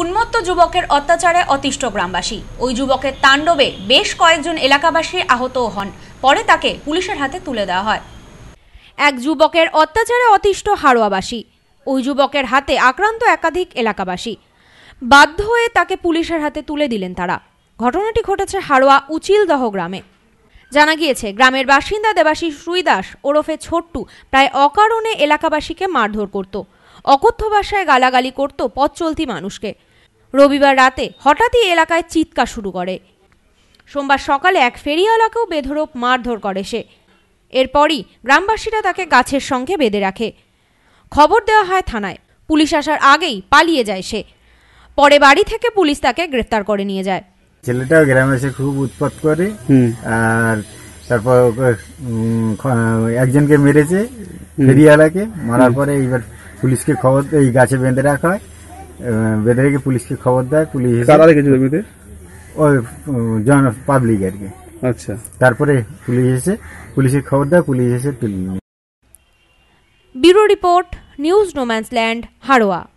উন্মত্ত যুবকের অত্যাচারে অতিষ্ঠ গ্রামবাসী ওই যুবকের তাণ্ডবে বেশ কয়েকজন এলাকাবাসী আহতও হন পরে তাকে পুলিশের হাতে তুলে দেওয়া হয় এক যুবকের অত্যাচারে অতিষ্ঠ হাড়োয়াবাসী ওই যুবকের হাতে আক্রান্ত একাধিক এলাকাবাসী বাধ্য হয়ে তাকে পুলিশের হাতে তুলে দিলেন তারা ঘটনাটি ঘটেছে হারোয়া উচিলদহ গ্রামে জানা গিয়েছে গ্রামের বাসিন্দা দেবাশিস রুইদাস ওরফে ছোট্টু প্রায় অকারণে এলাকাবাসীকে মারধর করত অকথ্য ভাষায় গালাগালি করত পথ চলতি মানুষকে রবিবার রাতে হঠাৎই এলাকায় চিৎকার শুরু করে সোমবার সকালে এক ফেরিওয়ালাকেও বেধরপ মারধর করে সে এরপরই গ্রামবাসীরা তাকে গাছের সঙ্গে বেঁধে রাখে খবর দেওয়া হয় থানায় পুলিশ আসার আগেই পালিয়ে যায় সে পরে বাড়ি থেকে পুলিশ তাকে গ্রেফতার করে নিয়ে যায় ছেলেটা গ্রামে এসে খুব উৎপাত করে আর তারপর একজনকে মেরেছে ফেরিওয়ালাকে মারার পরে এইবার পুলিশকে খবর এই গাছে বেঁধে রাখা হয় বেঁধে রেখে পুলিশকে খবর দেয় পুলিশ কারা ওই জন পাবলিক আর কি আচ্ছা তারপরে পুলিশ এসে পুলিশের খবর দেয় পুলিশ এসে তুলে নিয়ে bureau report news no man's land Haroa